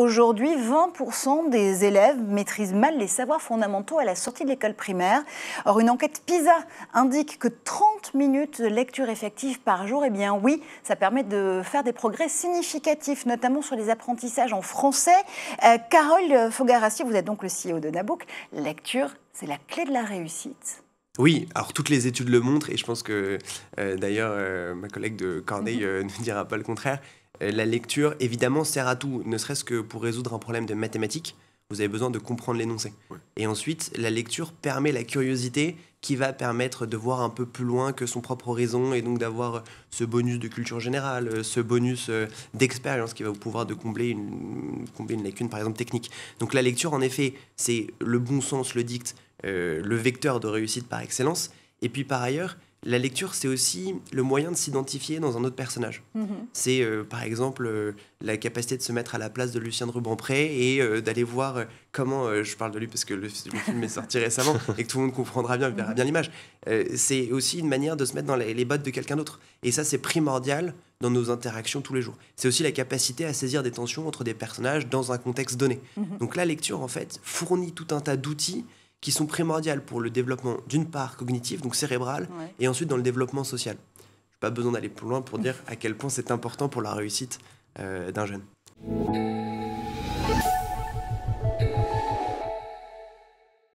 aujourd'hui, 20% des élèves maîtrisent mal les savoirs fondamentaux à la sortie de l'école primaire. Or, une enquête PISA indique que 30 minutes de lecture effective par jour, eh bien oui, ça permet de faire des progrès significatifs, notamment sur les apprentissages en français. Euh, Carole Fogarassi, vous êtes donc le CEO de Nabook. Lecture, c'est la clé de la réussite. Oui, alors toutes les études le montrent, et je pense que euh, d'ailleurs euh, ma collègue de Corneille mm-hmm. ne dira pas le contraire. Euh, la lecture, évidemment, sert à tout, ne serait-ce que pour résoudre un problème de mathématiques. Vous avez besoin de comprendre l'énoncé. Et ensuite, la lecture permet la curiosité qui va permettre de voir un peu plus loin que son propre horizon et donc d'avoir ce bonus de culture générale, euh, ce bonus euh, d'expérience qui va vous pouvoir de combler une, combler une lacune, par exemple, technique. Donc la lecture, en effet, c'est le bon sens, le dicte, le vecteur de réussite par excellence. Et puis par ailleurs, la lecture, c'est aussi le moyen de s'identifier dans un autre personnage. Mhm. C'est euh, par exemple euh, la capacité de se mettre à la place de Lucien de Rubempré et euh, d'aller voir comment, je parle de lui parce que le, film est sorti récemment et que tout le monde comprendra bien, verra mhm. bien l'image, c'est aussi une manière de se mettre dans les, bottes de quelqu'un d'autre. Et ça, c'est primordial dans nos interactions tous les jours. C'est aussi la capacité à saisir des tensions entre des personnages dans un contexte donné. Mhm. Donc la lecture, en fait, fournit tout un tas d'outils qui sont primordiales pour le développement d'une part cognitive, donc cérébrale, et ensuite dans le développement social. Je pas besoin d'aller plus loin pour dire à quel point c'est important pour la réussite euh, d'un jeune.